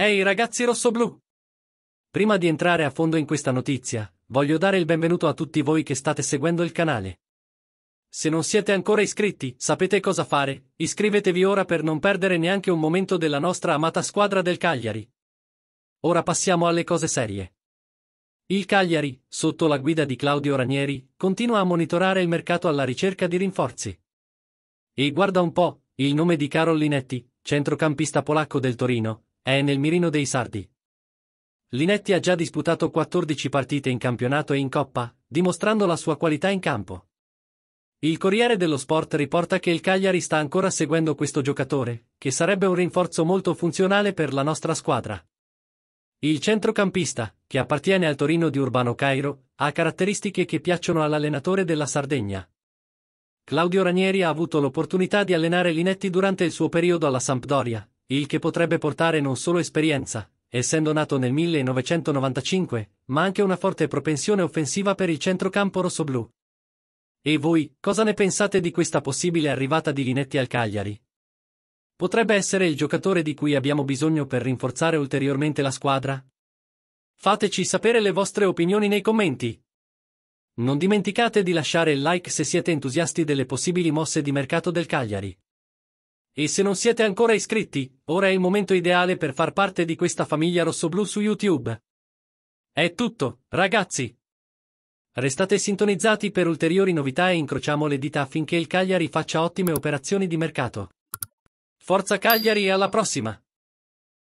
Ehi ragazzi rossoblù! Prima di entrare a fondo in questa notizia, voglio dare il benvenuto a tutti voi che state seguendo il canale. Se non siete ancora iscritti, sapete cosa fare, iscrivetevi ora per non perdere neanche un momento della nostra amata squadra del Cagliari. Ora passiamo alle cose serie. Il Cagliari, sotto la guida di Claudio Ranieri, continua a monitorare il mercato alla ricerca di rinforzi. E guarda un po', il nome di Carol Linetti, centrocampista polacco del Torino, è nel mirino dei sardi. Linetti ha già disputato 14 partite in campionato e in coppa, dimostrando la sua qualità in campo. Il Corriere dello Sport riporta che il Cagliari sta ancora seguendo questo giocatore, che sarebbe un rinforzo molto funzionale per la nostra squadra. Il centrocampista, che appartiene al Torino di Urbano Cairo, ha caratteristiche che piacciono all'allenatore della Sardegna. Claudio Ranieri ha avuto l'opportunità di allenare Linetti durante il suo periodo alla Sampdoria, il che potrebbe portare non solo esperienza, essendo nato nel 1995, ma anche una forte propensione offensiva per il centrocampo rossoblù. E voi, cosa ne pensate di questa possibile arrivata di Linetti al Cagliari? Potrebbe essere il giocatore di cui abbiamo bisogno per rinforzare ulteriormente la squadra? Fateci sapere le vostre opinioni nei commenti. Non dimenticate di lasciare il like se siete entusiasti delle possibili mosse di mercato del Cagliari. E se non siete ancora iscritti, ora è il momento ideale per far parte di questa famiglia rossoblu su YouTube. È tutto, ragazzi! Restate sintonizzati per ulteriori novità e incrociamo le dita affinché il Cagliari faccia ottime operazioni di mercato. Forza Cagliari e alla prossima!